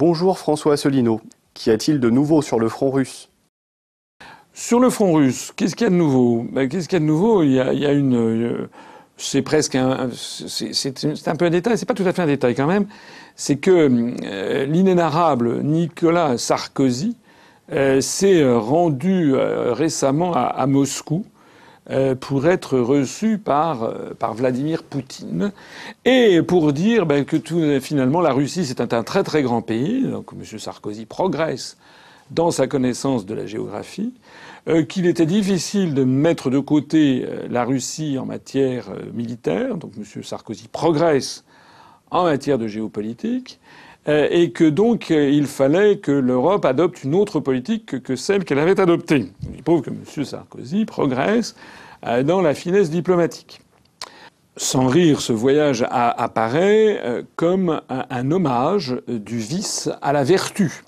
Bonjour François Asselineau. Qu'y a-t-il de nouveau sur le front russe Sur le front russe, qu'est-ce qu'il y a de nouveau ben, Qu'est-ce qu'il y a de nouveau il y a, une. Euh, c'est presque un. C'est un peu un détail, c'est pas tout à fait un détail quand même. C'est que l'inénarable euh, l'inénarrable Nicolas Sarkozy euh, s'est rendu récemment à Moscou euh, pour être reçu euh, par, Vladimir Poutine et pour dire ben, que finalement la Russie c'est un, très très grand pays, donc M. Sarkozy progresse dans sa connaissance de la géographie, euh, qu'il était difficile de mettre de côté la Russie en matière militaire, donc M. Sarkozy progresse en matière de géopolitique, euh, et que donc euh, il fallait que l'Europe adopte une autre politique que celle qu'elle avait adoptée. Il prouve que M. Sarkozy progresse euh, dans la finesse diplomatique. Sans rire, ce voyage apparaît comme un hommage du vice à la vertu.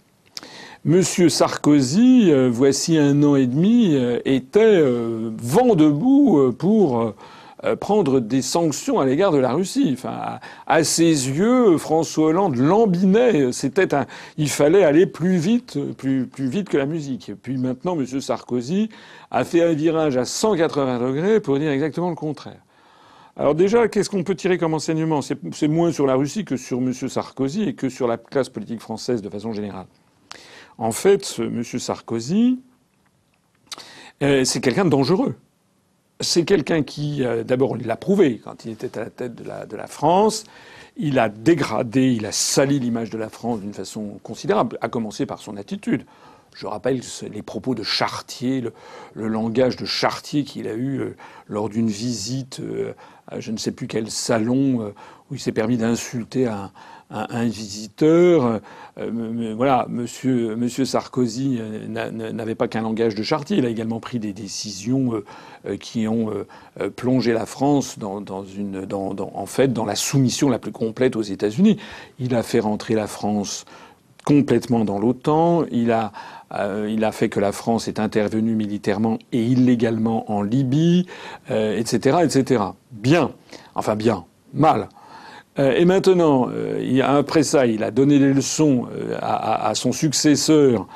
Monsieur Sarkozy, voici un an et demi, était vent debout pour euh, prendre des sanctions à l'égard de la Russie. Enfin, à, ses yeux, François Hollande lambinait. C'était un, il fallait aller plus vite, plus, plus vite que la musique. puis maintenant, M. Sarkozy a fait un virage à 180 degrés pour dire exactement le contraire. Alors déjà, qu'est-ce qu'on peut tirer comme enseignement C'est moins sur la Russie que sur M. Sarkozy et que sur la classe politique française de façon générale. En fait, M. Sarkozy, euh, c'est quelqu'un de dangereux c'est quelqu'un qui, euh, d'abord, il l'a prouvé quand il était à la tête de la, France. Il a dégradé, il a sali l'image de la France d'une façon considérable, à commencer par son attitude. Je rappelle les propos de Chartier, le, langage de Chartier qu'il a eu euh, lors d'une visite euh, à je ne sais plus quel salon où il s'est permis d'insulter un, un, visiteur. Euh, voilà, Monsieur, Sarkozy euh, n'avait pas qu'un langage de chartier. Il a également pris des décisions euh, qui ont plongé la France dans, dans en fait, dans la soumission la plus complète aux États-Unis. Il a fait rentrer la France complètement dans l'OTAN. Il a, fait que la France est intervenue militairement et illégalement en Libye, etc., etc. Bien, enfin bien, mal. Euh, et maintenant, euh, après ça, il a donné les leçons euh, à, son successeur,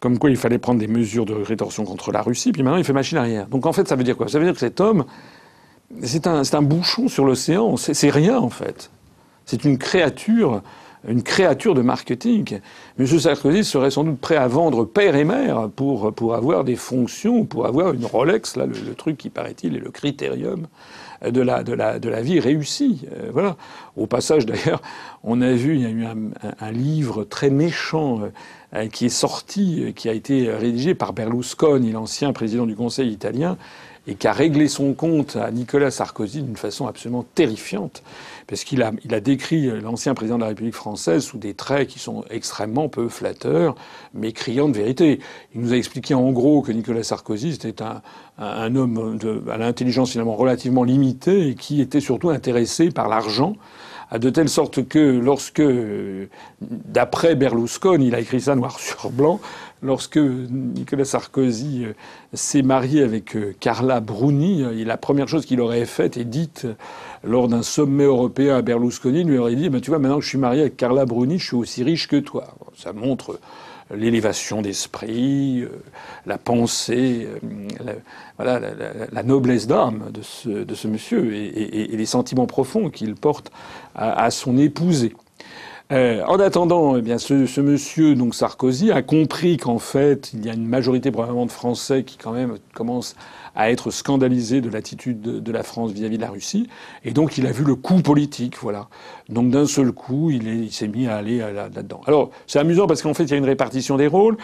comme quoi il fallait prendre des mesures de rétorsion contre la Russie, puis maintenant il fait machine arrière. Donc en fait, ça veut dire quoi Ça veut dire que cet homme, c'est un bouchon sur l'océan, c'est rien en fait. C'est une créature, une créature de marketing. M. Sarkozy serait sans doute prêt à vendre père et mère pour, pour avoir des fonctions, pour avoir une Rolex, là, le, truc qui, paraît-il, est le critérium de la, de la, de la vie réussie. Euh, voilà. Au passage, d'ailleurs, on a vu, il y a eu un, livre très méchant euh, qui est sorti, euh, qui a été rédigé par Berlusconi, l'ancien président du Conseil italien, et qui a réglé son compte à Nicolas Sarkozy d'une façon absolument terrifiante, parce qu'il a, il a décrit l'ancien président de la République française sous des traits qui sont extrêmement peu flatteurs, mais criants de vérité. Il nous a expliqué en gros que Nicolas Sarkozy, était un, un homme de, à l'intelligence finalement relativement limitée et qui était surtout intéressé par l'argent de telle sorte que lorsque, d'après Berlusconi, il a écrit ça noir sur blanc, lorsque Nicolas Sarkozy euh, s'est marié avec euh, Carla Bruni, euh, la première chose qu'il aurait faite et dite lors d'un sommet européen à Berlusconi, il lui aurait dit, ben, tu vois, maintenant que je suis marié avec Carla Bruni, je suis aussi riche que toi. Ça montre l'élévation d'esprit, euh, la pensée, euh, la, noblesse d'âme de ce, monsieur et, les sentiments profonds qu'il porte à, son épouse euh, en attendant, eh bien, ce, monsieur, donc Sarkozy, a compris qu'en fait, il y a une majorité probablement de Français qui quand même commence à être scandalisé de l'attitude de, la France vis-à-vis de la Russie, et donc il a vu le coup politique, voilà. Donc d'un seul coup, il s'est mis à aller là-dedans. Alors c'est amusant parce qu'en fait, il y a une répartition des rôles.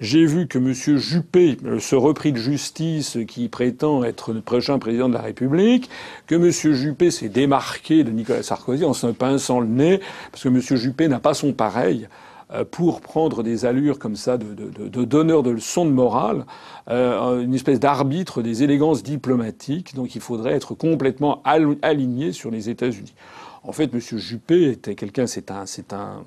J'ai vu que Monsieur Juppé, euh, ce repris de justice qui prétend être le prochain président de la République, que Monsieur Juppé s'est démarqué de Nicolas Sarkozy en se pinçant le nez, parce que Monsieur Juppé Juppé n'a pas son pareil euh, pour prendre des allures comme ça de, donneur de leçons de morale, euh, une espèce d'arbitre des élégances diplomatiques. Donc il faudrait être complètement aligné sur les États-Unis. En fait, M. Juppé était quelqu'un, c'est un, c'est un,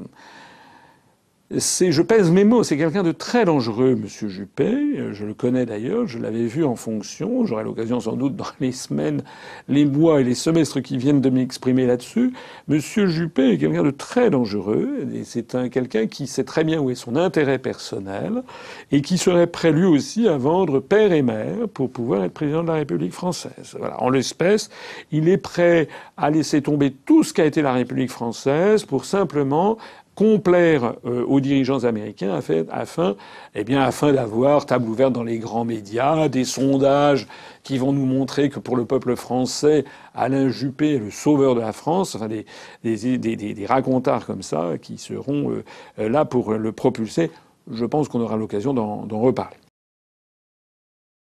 c'est, je pèse mes mots, c'est quelqu'un de très dangereux, Monsieur Juppé. Je le connais d'ailleurs, je l'avais vu en fonction. J'aurai l'occasion sans doute dans les semaines, les mois et les semestres qui viennent de m'exprimer là-dessus. Monsieur Juppé est quelqu'un de très dangereux et c'est un quelqu'un qui sait très bien où est son intérêt personnel et qui serait prêt lui aussi à vendre père et mère pour pouvoir être président de la République française. Voilà. En l'espèce, il est prêt à laisser tomber tout ce qu'a été la République française pour simplement complaire euh, aux dirigeants américains afin, eh afin, d'avoir table ouverte dans les grands médias, des sondages qui vont nous montrer que pour le peuple français, Alain Juppé est le sauveur de la France, enfin des, des, racontards comme ça qui seront euh, là pour le propulser. Je pense qu'on aura l'occasion d'en reparler.